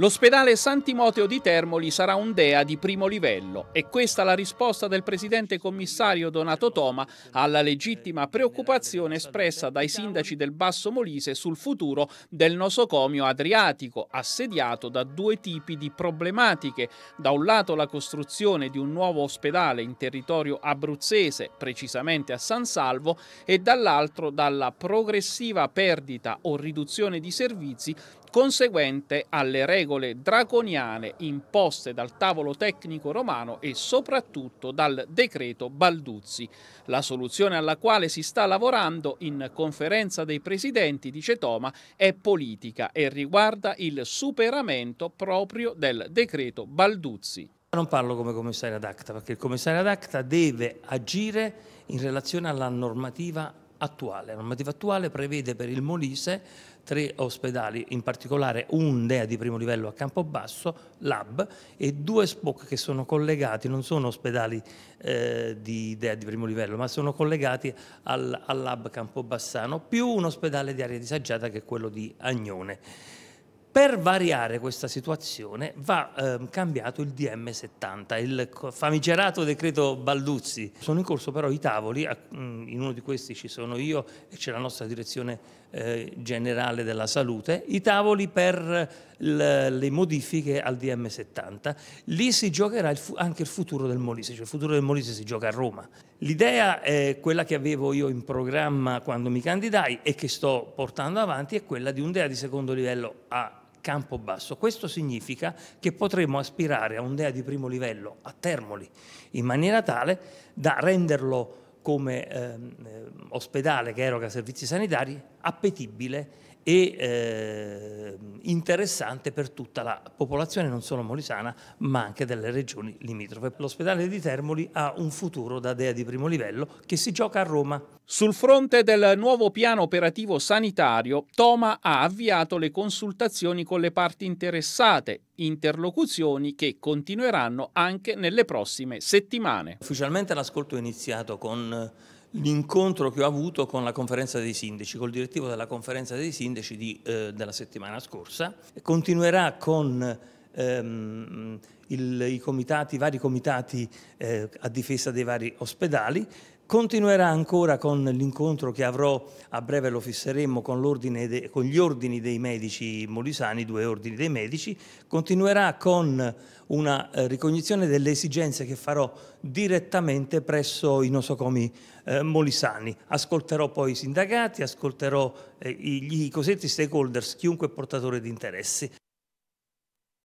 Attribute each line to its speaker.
Speaker 1: L'ospedale San Timoteo di Termoli sarà un DEA di primo livello e questa la risposta del presidente commissario Donato Toma alla legittima preoccupazione espressa dai sindaci del Basso Molise sul futuro del nosocomio adriatico, assediato da due tipi di problematiche. Da un lato la costruzione di un nuovo ospedale in territorio abruzzese, precisamente a San Salvo, e dall'altro dalla progressiva perdita o riduzione di servizi conseguente alle regole regole draconiane imposte dal tavolo tecnico romano e soprattutto dal decreto Balduzzi, la soluzione alla quale si sta lavorando in conferenza dei presidenti, dice Toma, è politica e riguarda il superamento proprio del decreto Balduzzi.
Speaker 2: Non parlo come commissario ad acta perché il commissario ad acta deve agire in relazione alla normativa attuale. La normativa attuale prevede per il Molise tre ospedali, in particolare un DEA di primo livello a Campobasso, Lab, e due SPOC che sono collegati, non sono ospedali eh, di DEA di primo livello, ma sono collegati al, al Lab Campobassano, più un ospedale di area disagiata che è quello di Agnone. Per variare questa situazione va eh, cambiato il DM70, il famigerato decreto Balduzzi. Sono in corso però i tavoli, in uno di questi ci sono io e c'è la nostra direzione eh, generale della salute, i tavoli per le modifiche al DM70. Lì si giocherà il anche il futuro del Molise, cioè il futuro del Molise si gioca a Roma. L'idea è quella che avevo io in programma quando mi candidai e che sto portando avanti è quella di un'idea di secondo livello a campo basso. Questo significa che potremmo aspirare a un DEA di primo livello a Termoli in maniera tale da renderlo come ehm, ospedale che eroga servizi sanitari appetibile e eh, interessante per tutta la popolazione, non solo molisana, ma anche delle regioni limitrofe.
Speaker 1: L'ospedale di Termoli ha un futuro da dea di primo livello che si gioca a Roma. Sul fronte del nuovo piano operativo sanitario, Toma ha avviato le consultazioni con le parti interessate, interlocuzioni che continueranno anche nelle prossime settimane. Ufficialmente l'ascolto è iniziato con eh, l'incontro che ho avuto
Speaker 2: con la conferenza dei sindaci, col direttivo della conferenza dei sindaci di, eh, della settimana scorsa. Continuerà con ehm, il, i, comitati, i, vari comitati eh, a difesa dei vari ospedali. Continuerà ancora con l'incontro che avrò, a breve lo fisseremo, con, de, con, gli ordini dei medici molisani, due ordini dei medici, continuerà con una eh, ricognizione delle esigenze che farò direttamente presso i nosocomi eh, molisani. Ascolterò poi i sindacati, ascolterò eh, i, i cosiddetti stakeholders, chiunque portatore di interessi.